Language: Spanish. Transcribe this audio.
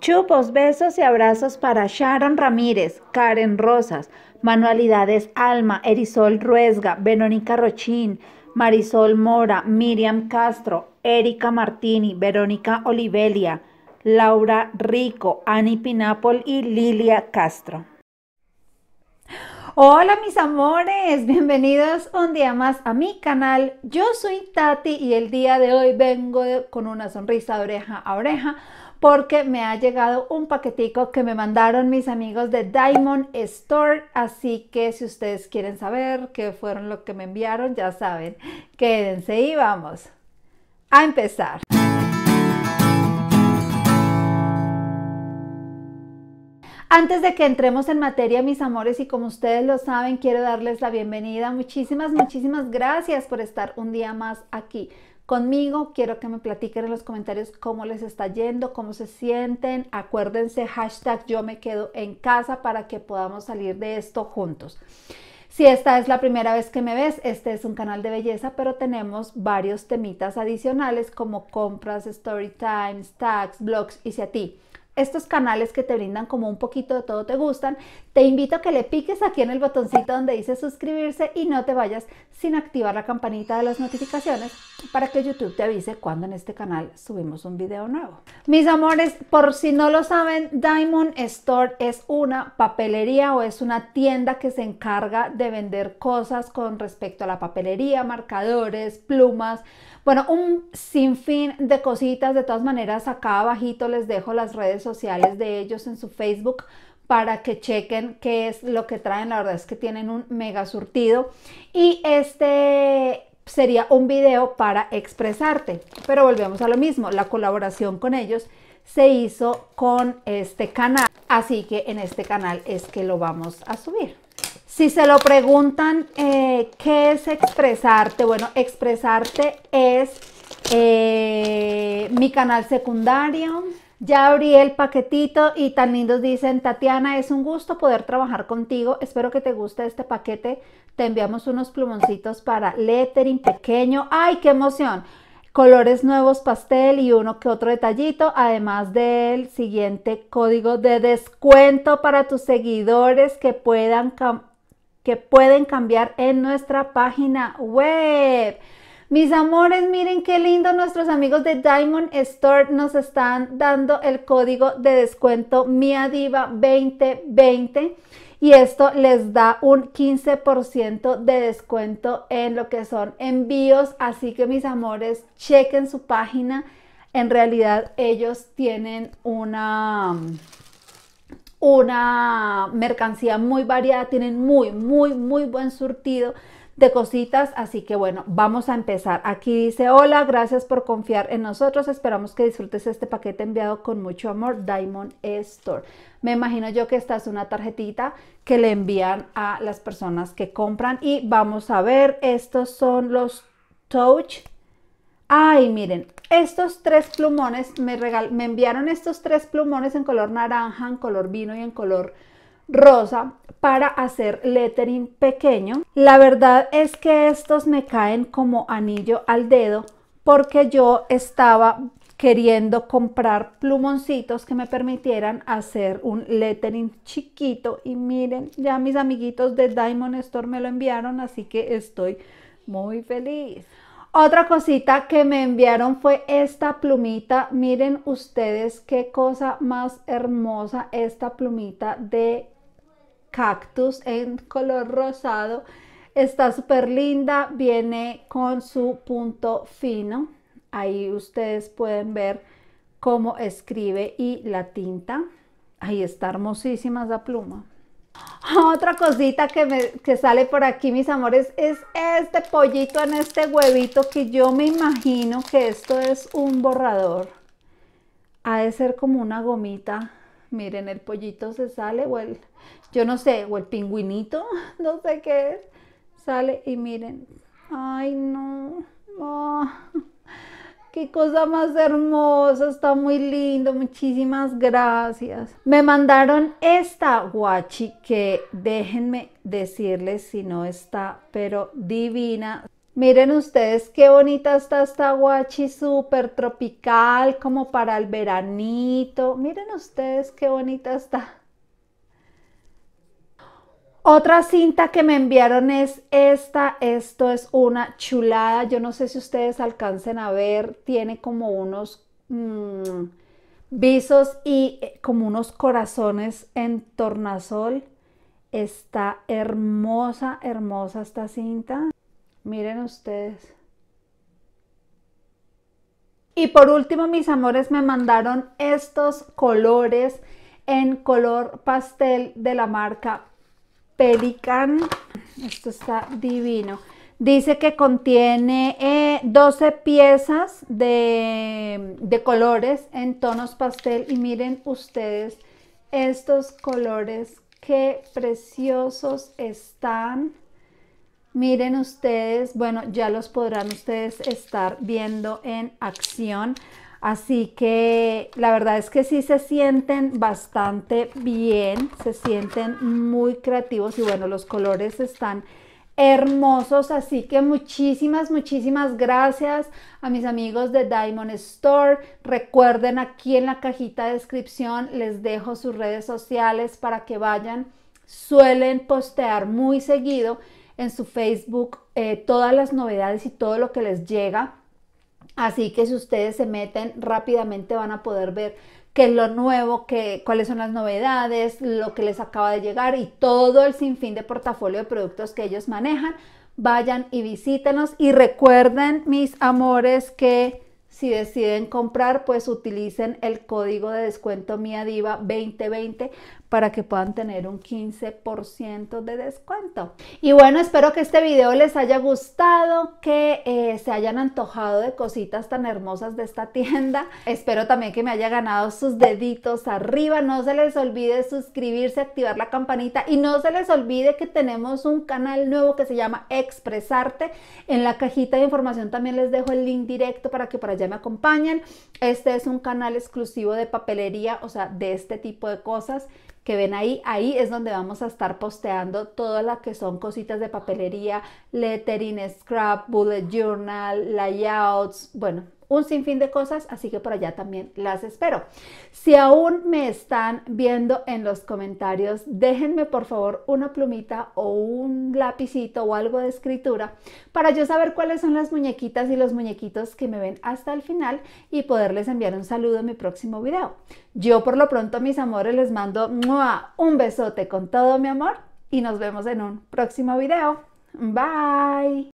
Chupos, besos y abrazos para Sharon Ramírez, Karen Rosas, Manualidades Alma, Erisol Ruesga, Verónica Rochín, Marisol Mora, Miriam Castro, Erika Martini, Verónica Olivelia, Laura Rico, Ani Pinápol y Lilia Castro. Hola mis amores, bienvenidos un día más a mi canal. Yo soy Tati y el día de hoy vengo con una sonrisa de oreja a oreja porque me ha llegado un paquetico que me mandaron mis amigos de Diamond Store, así que si ustedes quieren saber qué fueron lo que me enviaron, ya saben, quédense y vamos a empezar. Antes de que entremos en materia, mis amores, y como ustedes lo saben, quiero darles la bienvenida. Muchísimas, muchísimas gracias por estar un día más aquí conmigo. Quiero que me platiquen en los comentarios cómo les está yendo, cómo se sienten. Acuérdense, hashtag yo me quedo en casa para que podamos salir de esto juntos. Si esta es la primera vez que me ves, este es un canal de belleza, pero tenemos varios temitas adicionales como compras, story times, tags, blogs y si a ti estos canales que te brindan como un poquito de todo te gustan, te invito a que le piques aquí en el botoncito donde dice suscribirse y no te vayas sin activar la campanita de las notificaciones para que YouTube te avise cuando en este canal subimos un video nuevo. Mis amores, por si no lo saben, Diamond Store es una papelería o es una tienda que se encarga de vender cosas con respecto a la papelería, marcadores, plumas, bueno, un sinfín de cositas. De todas maneras, acá abajito les dejo las redes sociales de ellos en su Facebook para que chequen qué es lo que traen. La verdad es que tienen un mega surtido. Y este sería un video para expresarte. Pero volvemos a lo mismo, la colaboración con ellos se hizo con este canal. Así que en este canal es que lo vamos a subir. Si se lo preguntan, eh, ¿qué es expresarte? Bueno, expresarte es eh, mi canal secundario ya abrí el paquetito y tan lindos dicen, Tatiana, es un gusto poder trabajar contigo. Espero que te guste este paquete. Te enviamos unos plumoncitos para lettering pequeño. ¡Ay, qué emoción! Colores nuevos, pastel y uno que otro detallito, además del siguiente código de descuento para tus seguidores que puedan que pueden cambiar en nuestra página web. Mis amores, miren qué lindo, nuestros amigos de Diamond Store nos están dando el código de descuento MIADIVA 2020 y esto les da un 15% de descuento en lo que son envíos, así que mis amores, chequen su página. En realidad ellos tienen una una mercancía muy variada, tienen muy muy muy buen surtido de cositas, así que bueno, vamos a empezar. Aquí dice, hola, gracias por confiar en nosotros, esperamos que disfrutes este paquete enviado con mucho amor, Diamond Store. Me imagino yo que esta es una tarjetita que le envían a las personas que compran y vamos a ver, estos son los touch. Ay, miren, estos tres plumones, me, regal me enviaron estos tres plumones en color naranja, en color vino y en color rosa para hacer lettering pequeño. La verdad es que estos me caen como anillo al dedo porque yo estaba queriendo comprar plumoncitos que me permitieran hacer un lettering chiquito y miren ya mis amiguitos de Diamond Store me lo enviaron así que estoy muy feliz otra cosita que me enviaron fue esta plumita miren ustedes qué cosa más hermosa esta plumita de cactus en color rosado. Está súper linda, viene con su punto fino. Ahí ustedes pueden ver cómo escribe y la tinta. Ahí está hermosísima esa pluma. Ah, otra cosita que, me, que sale por aquí, mis amores, es este pollito en este huevito que yo me imagino que esto es un borrador. Ha de ser como una gomita Miren, el pollito se sale o el, yo no sé, o el pingüinito, no sé qué es. Sale y miren, ay no, ah, qué cosa más hermosa, está muy lindo, muchísimas gracias. Me mandaron esta guachi que déjenme decirles si no está, pero divina. Miren ustedes qué bonita está esta guachi súper tropical, como para el veranito. Miren ustedes qué bonita está. Otra cinta que me enviaron es esta. Esto es una chulada. Yo no sé si ustedes alcancen a ver. Tiene como unos mm, visos y eh, como unos corazones en tornasol. Está hermosa, hermosa esta cinta. Miren ustedes. Y por último, mis amores, me mandaron estos colores en color pastel de la marca Pelican. Esto está divino. Dice que contiene 12 eh, piezas de, de colores en tonos pastel. Y miren ustedes estos colores, qué preciosos están. Miren ustedes, bueno, ya los podrán ustedes estar viendo en acción. Así que la verdad es que sí se sienten bastante bien, se sienten muy creativos y bueno, los colores están hermosos. Así que muchísimas, muchísimas gracias a mis amigos de Diamond Store. Recuerden aquí en la cajita de descripción les dejo sus redes sociales para que vayan. Suelen postear muy seguido en su Facebook eh, todas las novedades y todo lo que les llega. Así que si ustedes se meten rápidamente van a poder ver qué es lo nuevo, qué, cuáles son las novedades, lo que les acaba de llegar y todo el sinfín de portafolio de productos que ellos manejan. Vayan y visítenos y recuerden mis amores que si deciden comprar, pues utilicen el código de descuento MIADIVA 2020 para que puedan tener un 15% de descuento. Y bueno, espero que este video les haya gustado, que eh, se hayan antojado de cositas tan hermosas de esta tienda. Espero también que me haya ganado sus deditos arriba. No se les olvide suscribirse, activar la campanita y no se les olvide que tenemos un canal nuevo que se llama Expresarte. En la cajita de información también les dejo el link directo para que por allá me acompañen. Este es un canal exclusivo de papelería, o sea, de este tipo de cosas que ven ahí, ahí es donde vamos a estar posteando todas las que son cositas de papelería, lettering, scrap, bullet journal, layouts, bueno, un sinfín de cosas, así que por allá también las espero. Si aún me están viendo en los comentarios, déjenme por favor una plumita o un lapicito o algo de escritura para yo saber cuáles son las muñequitas y los muñequitos que me ven hasta el final y poderles enviar un saludo en mi próximo video. Yo por lo pronto, mis amores, les mando un besote con todo mi amor y nos vemos en un próximo video. Bye.